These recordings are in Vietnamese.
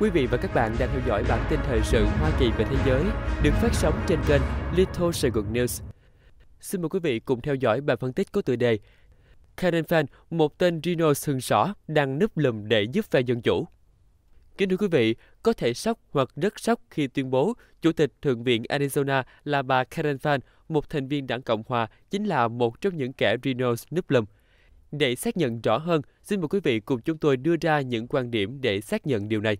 Quý vị và các bạn đang theo dõi bản tin thời sự Hoa Kỳ và thế giới được phát sóng trên kênh Little Saigon News. Xin mời quý vị cùng theo dõi bài phân tích có tựa đề Karen Fan, một tên Reno sừng sỏ đang núp lùm để giúp phe dân chủ. Kính thưa quý vị, có thể sốc hoặc rất sốc khi tuyên bố Chủ tịch Thượng viện Arizona là bà Karen Fan, một thành viên đảng Cộng hòa, chính là một trong những kẻ Reno núp lùm. Để xác nhận rõ hơn, xin mời quý vị cùng chúng tôi đưa ra những quan điểm để xác nhận điều này.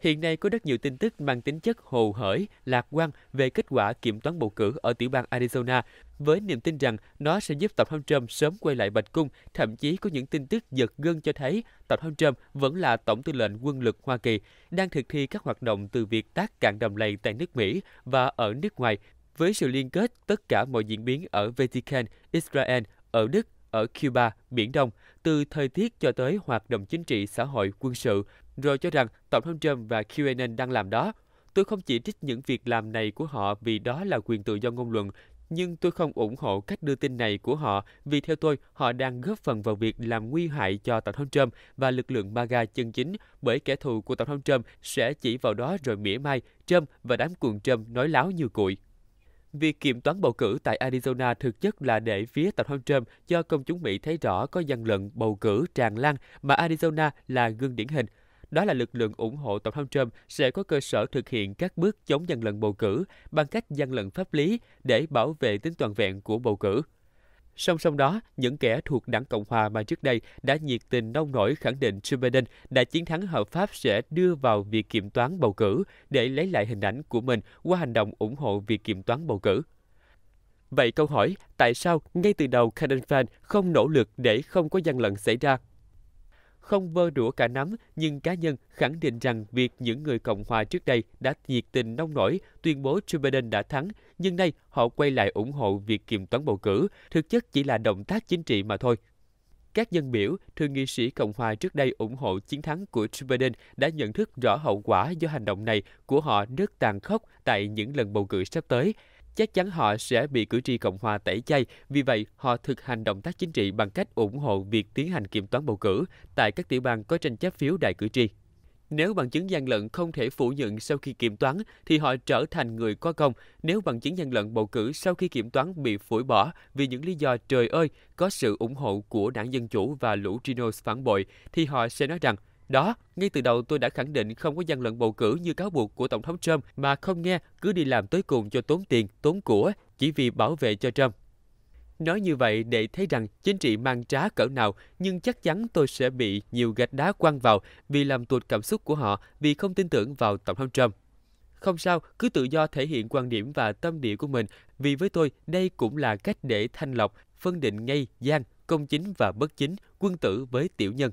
Hiện nay có rất nhiều tin tức mang tính chất hồ hởi, lạc quan về kết quả kiểm toán bầu cử ở tiểu bang Arizona, với niềm tin rằng nó sẽ giúp Tổng thống Trump sớm quay lại Bạch Cung. Thậm chí có những tin tức giật gân cho thấy Tổng thống Trump vẫn là Tổng tư lệnh quân lực Hoa Kỳ, đang thực thi các hoạt động từ việc tác cạn đầm lầy tại nước Mỹ và ở nước ngoài với sự liên kết tất cả mọi diễn biến ở Vatican, Israel, ở Đức ở Cuba, Biển Đông, từ thời tiết cho tới hoạt động chính trị, xã hội, quân sự, rồi cho rằng Tổng thống Trump và QAnon đang làm đó. Tôi không chỉ trích những việc làm này của họ vì đó là quyền tự do ngôn luận, nhưng tôi không ủng hộ cách đưa tin này của họ vì theo tôi họ đang góp phần vào việc làm nguy hại cho Tổng thống Trump và lực lượng MAGA chân chính bởi kẻ thù của Tổng thống Trump sẽ chỉ vào đó rồi mỉa mai Trump và đám cuồng Trump nói láo như cuội. Việc kiểm toán bầu cử tại Arizona thực chất là để phía tổng thống Trump cho công chúng Mỹ thấy rõ có gian lận bầu cử tràn lan mà Arizona là gương điển hình. Đó là lực lượng ủng hộ Tổng thống Trump sẽ có cơ sở thực hiện các bước chống gian lận bầu cử bằng cách gian lận pháp lý để bảo vệ tính toàn vẹn của bầu cử. Song song đó, những kẻ thuộc đảng Cộng hòa mà trước đây đã nhiệt tình nông nổi khẳng định Joe Biden đã chiến thắng hợp pháp sẽ đưa vào việc kiểm toán bầu cử để lấy lại hình ảnh của mình qua hành động ủng hộ việc kiểm toán bầu cử. Vậy câu hỏi, tại sao ngay từ đầu Caden Fan không nỗ lực để không có gian lận xảy ra không vơ đũa cả nắm, nhưng cá nhân khẳng định rằng việc những người Cộng hòa trước đây đã nhiệt tình nông nổi tuyên bố Joe Biden đã thắng, nhưng nay họ quay lại ủng hộ việc kiểm toán bầu cử, thực chất chỉ là động tác chính trị mà thôi. Các dân biểu, thượng nghị sĩ Cộng hòa trước đây ủng hộ chiến thắng của Joe Biden đã nhận thức rõ hậu quả do hành động này của họ rất tàn khốc tại những lần bầu cử sắp tới chắc chắn họ sẽ bị cử tri Cộng hòa tẩy chay. Vì vậy, họ thực hành động tác chính trị bằng cách ủng hộ việc tiến hành kiểm toán bầu cử tại các tiểu bang có tranh chấp phiếu đại cử tri. Nếu bằng chứng gian lận không thể phủ nhận sau khi kiểm toán, thì họ trở thành người có công. Nếu bằng chứng gian lận bầu cử sau khi kiểm toán bị phủi bỏ vì những lý do trời ơi có sự ủng hộ của đảng Dân Chủ và lũ Trinos phản bội, thì họ sẽ nói rằng đó, ngay từ đầu tôi đã khẳng định không có gian lận bầu cử như cáo buộc của Tổng thống Trump mà không nghe, cứ đi làm tới cùng cho tốn tiền, tốn của chỉ vì bảo vệ cho Trump. Nói như vậy để thấy rằng chính trị mang trá cỡ nào, nhưng chắc chắn tôi sẽ bị nhiều gạch đá quăng vào vì làm tuột cảm xúc của họ vì không tin tưởng vào Tổng thống Trump. Không sao, cứ tự do thể hiện quan điểm và tâm địa của mình, vì với tôi đây cũng là cách để thanh lọc, phân định ngay gian, công chính và bất chính, quân tử với tiểu nhân.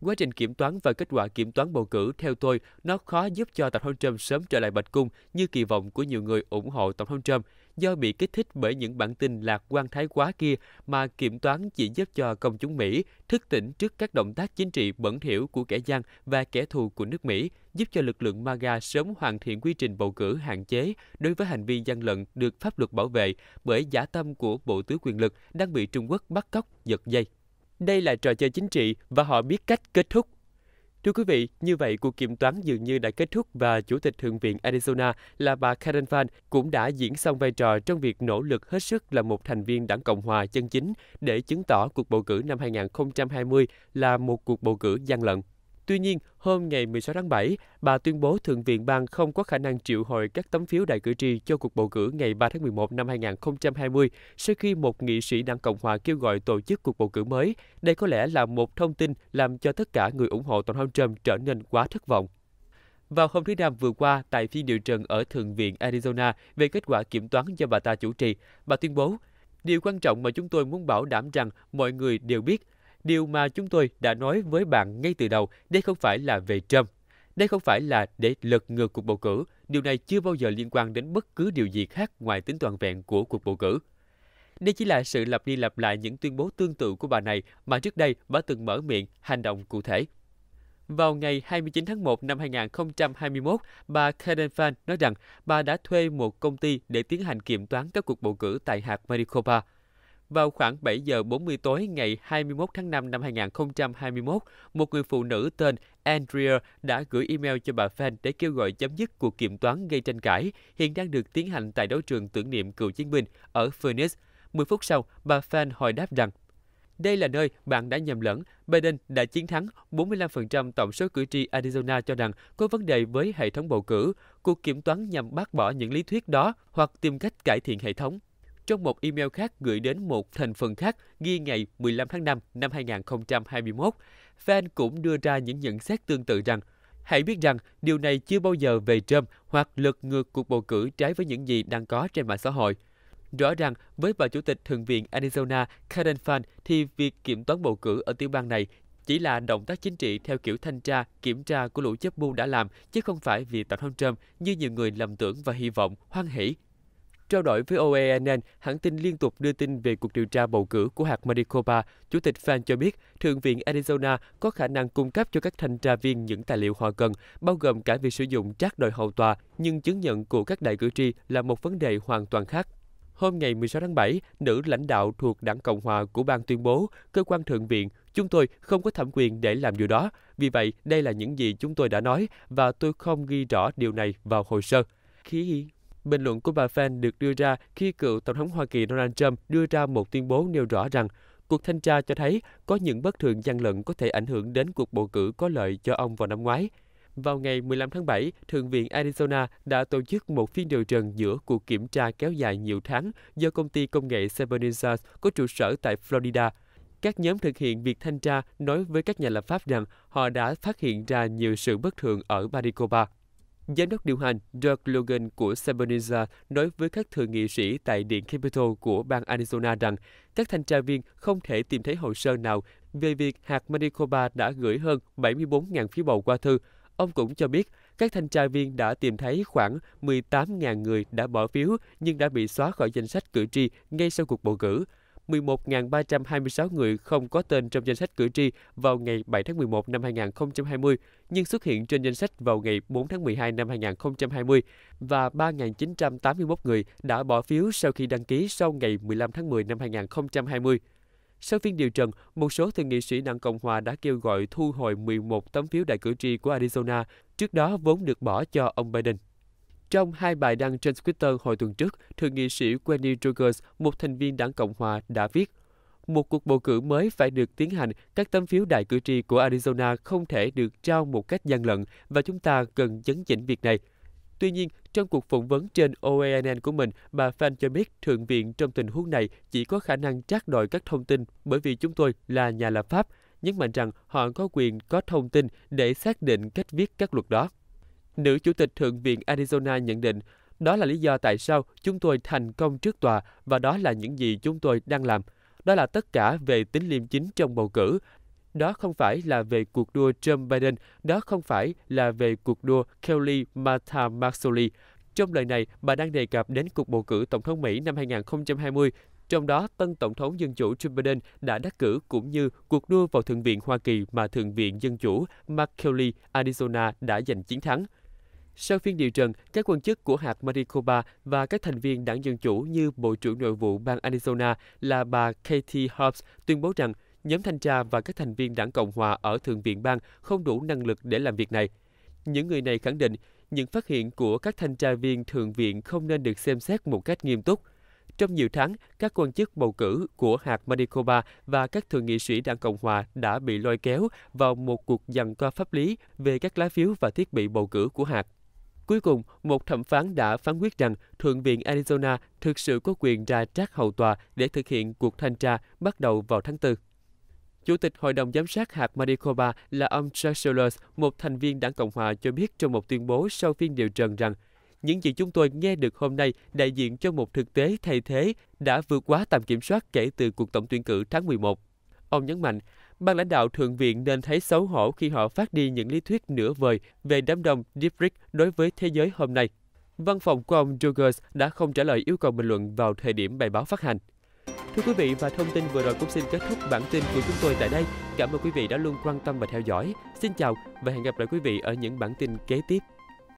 Quá trình kiểm toán và kết quả kiểm toán bầu cử, theo tôi, nó khó giúp cho Tổng thống Trump sớm trở lại Bạch Cung như kỳ vọng của nhiều người ủng hộ Tổng thống Trump do bị kích thích bởi những bản tin lạc quan thái quá kia mà kiểm toán chỉ giúp cho công chúng Mỹ thức tỉnh trước các động tác chính trị bẩn thỉu của kẻ gian và kẻ thù của nước Mỹ, giúp cho lực lượng MAGA sớm hoàn thiện quy trình bầu cử hạn chế đối với hành vi gian lận được pháp luật bảo vệ bởi giả tâm của bộ tứ quyền lực đang bị Trung Quốc bắt cóc giật dây. Đây là trò chơi chính trị và họ biết cách kết thúc. Thưa quý vị, như vậy cuộc kiểm toán dường như đã kết thúc và Chủ tịch Thượng viện Arizona là bà Karen Van cũng đã diễn xong vai trò trong việc nỗ lực hết sức là một thành viên đảng Cộng hòa chân chính để chứng tỏ cuộc bầu cử năm 2020 là một cuộc bầu cử gian lận. Tuy nhiên, hôm ngày 16 tháng 7, bà tuyên bố Thượng viện bang không có khả năng triệu hồi các tấm phiếu đại cử tri cho cuộc bầu cử ngày 3 tháng 11 năm 2020 sau khi một nghị sĩ đảng Cộng hòa kêu gọi tổ chức cuộc bầu cử mới. Đây có lẽ là một thông tin làm cho tất cả người ủng hộ Tổng thống Trump trở nên quá thất vọng. Vào hôm thứ Năm vừa qua, tại phiên điều trần ở Thượng viện Arizona về kết quả kiểm toán do bà ta chủ trì, bà tuyên bố, Điều quan trọng mà chúng tôi muốn bảo đảm rằng mọi người đều biết Điều mà chúng tôi đã nói với bạn ngay từ đầu, đây không phải là về Trump. Đây không phải là để lật ngược cuộc bầu cử. Điều này chưa bao giờ liên quan đến bất cứ điều gì khác ngoài tính toàn vẹn của cuộc bầu cử. Đây chỉ là sự lặp đi lặp lại những tuyên bố tương tự của bà này mà trước đây bà từng mở miệng hành động cụ thể. Vào ngày 29 tháng 1 năm 2021, bà Karen Fan nói rằng bà đã thuê một công ty để tiến hành kiểm toán các cuộc bầu cử tại hạt Maricopa – vào khoảng 7 giờ 40 tối ngày 21 tháng 5 năm 2021, một người phụ nữ tên Andrea đã gửi email cho bà Fan để kêu gọi chấm dứt cuộc kiểm toán gây tranh cãi, hiện đang được tiến hành tại đấu trường tưởng niệm cựu chiến binh ở Phoenix. 10 phút sau, bà Fan hồi đáp rằng đây là nơi bạn đã nhầm lẫn. Biden đã chiến thắng 45% tổng số cử tri Arizona cho rằng có vấn đề với hệ thống bầu cử. Cuộc kiểm toán nhằm bác bỏ những lý thuyết đó hoặc tìm cách cải thiện hệ thống trong một email khác gửi đến một thành phần khác ghi ngày 15 tháng 5 năm 2021. Fan cũng đưa ra những nhận xét tương tự rằng Hãy biết rằng điều này chưa bao giờ về Trump hoặc lật ngược cuộc bầu cử trái với những gì đang có trên mạng xã hội. Rõ ràng, với bà Chủ tịch Thượng viện Arizona Karen Fan thì việc kiểm toán bầu cử ở tiểu bang này chỉ là động tác chính trị theo kiểu thanh tra, kiểm tra của lũ chấp bu đã làm, chứ không phải vì Tổng thống Trump như nhiều người lầm tưởng và hy vọng, hoan hỷ Trao đổi với OANN, e hãng tin liên tục đưa tin về cuộc điều tra bầu cử của hạt Maricopa. Chủ tịch Fan cho biết, Thượng viện Arizona có khả năng cung cấp cho các thanh tra viên những tài liệu họ cần, bao gồm cả việc sử dụng trác đội hầu tòa, nhưng chứng nhận của các đại cử tri là một vấn đề hoàn toàn khác. Hôm ngày 16 tháng 7, nữ lãnh đạo thuộc đảng Cộng hòa của bang tuyên bố, cơ quan thượng viện, chúng tôi không có thẩm quyền để làm điều đó. Vì vậy, đây là những gì chúng tôi đã nói và tôi không ghi rõ điều này vào hồ sơ. Khi Bình luận của bà Fan được đưa ra khi cựu Tổng thống Hoa Kỳ Donald Trump đưa ra một tuyên bố nêu rõ rằng cuộc thanh tra cho thấy có những bất thường gian lận có thể ảnh hưởng đến cuộc bầu cử có lợi cho ông vào năm ngoái. Vào ngày 15 tháng 7, Thượng viện Arizona đã tổ chức một phiên điều trần giữa cuộc kiểm tra kéo dài nhiều tháng do công ty công nghệ Severanza có trụ sở tại Florida. Các nhóm thực hiện việc thanh tra nói với các nhà lập pháp rằng họ đã phát hiện ra nhiều sự bất thường ở Maricopa. Giám đốc điều hành Doug Logan của Sabonisa nói với các thượng nghị sĩ tại Điện Capitol của bang Arizona rằng các thanh tra viên không thể tìm thấy hồ sơ nào về việc hạt Manitoba đã gửi hơn 74.000 phiếu bầu qua thư. Ông cũng cho biết các thanh tra viên đã tìm thấy khoảng 18.000 người đã bỏ phiếu nhưng đã bị xóa khỏi danh sách cử tri ngay sau cuộc bầu cử. 11.326 người không có tên trong danh sách cử tri vào ngày 7 tháng 11 năm 2020, nhưng xuất hiện trên danh sách vào ngày 4 tháng 12 năm 2020 và 3.981 người đã bỏ phiếu sau khi đăng ký sau ngày 15 tháng 10 năm 2020. Sau phiên điều trần, một số thượng nghị sĩ đảng Cộng hòa đã kêu gọi thu hồi 11 tấm phiếu đại cử tri của Arizona, trước đó vốn được bỏ cho ông Biden. Trong hai bài đăng trên Twitter hồi tuần trước, thượng nghị sĩ Wendy Rogers, một thành viên đảng Cộng hòa, đã viết một cuộc bầu cử mới phải được tiến hành, các tấm phiếu đại cử tri của Arizona không thể được trao một cách gian lận và chúng ta cần chấn chỉnh việc này. Tuy nhiên, trong cuộc phỏng vấn trên OANN của mình, bà Fan cho biết Thượng viện trong tình huống này chỉ có khả năng trác đòi các thông tin bởi vì chúng tôi là nhà lập pháp, nhấn mạnh rằng họ có quyền có thông tin để xác định cách viết các luật đó. Nữ Chủ tịch Thượng viện Arizona nhận định, đó là lý do tại sao chúng tôi thành công trước tòa và đó là những gì chúng tôi đang làm. Đó là tất cả về tính liêm chính trong bầu cử. Đó không phải là về cuộc đua Trump-Biden, đó không phải là về cuộc đua Kelly-Martha Maxoli. Trong lời này, bà đang đề cập đến cuộc bầu cử Tổng thống Mỹ năm 2020, trong đó tân Tổng thống Dân chủ Joe Biden đã đắc cử cũng như cuộc đua vào Thượng viện Hoa Kỳ mà Thượng viện Dân chủ Mark Kelly, Arizona đã giành chiến thắng. Sau phiên điều trần, các quan chức của hạt Maricopa và các thành viên đảng Dân Chủ như Bộ trưởng Nội vụ bang Arizona là bà Katie Hobbs tuyên bố rằng nhóm thanh tra và các thành viên đảng Cộng Hòa ở Thượng viện bang không đủ năng lực để làm việc này. Những người này khẳng định những phát hiện của các thanh tra viên Thượng viện không nên được xem xét một cách nghiêm túc. Trong nhiều tháng, các quan chức bầu cử của hạt Manitoba và các thượng nghị sĩ đảng Cộng Hòa đã bị lôi kéo vào một cuộc giằng co pháp lý về các lá phiếu và thiết bị bầu cử của hạt. Cuối cùng, một thẩm phán đã phán quyết rằng Thượng viện Arizona thực sự có quyền ra trác hầu tòa để thực hiện cuộc thanh tra bắt đầu vào tháng 4. Chủ tịch Hội đồng Giám sát hạt Maricopa là ông Jack Sellers, một thành viên đảng Cộng hòa cho biết trong một tuyên bố sau phiên điều trần rằng những gì chúng tôi nghe được hôm nay đại diện cho một thực tế thay thế đã vượt quá tầm kiểm soát kể từ cuộc tổng tuyển cử tháng 11. Ông nhấn mạnh ban lãnh đạo Thượng viện nên thấy xấu hổ khi họ phát đi những lý thuyết nửa vời về đám đông Dietrich đối với thế giới hôm nay. Văn phòng của ông Jogers đã không trả lời yêu cầu bình luận vào thời điểm bài báo phát hành. Thưa quý vị và thông tin vừa rồi cũng xin kết thúc bản tin của chúng tôi tại đây. Cảm ơn quý vị đã luôn quan tâm và theo dõi. Xin chào và hẹn gặp lại quý vị ở những bản tin kế tiếp.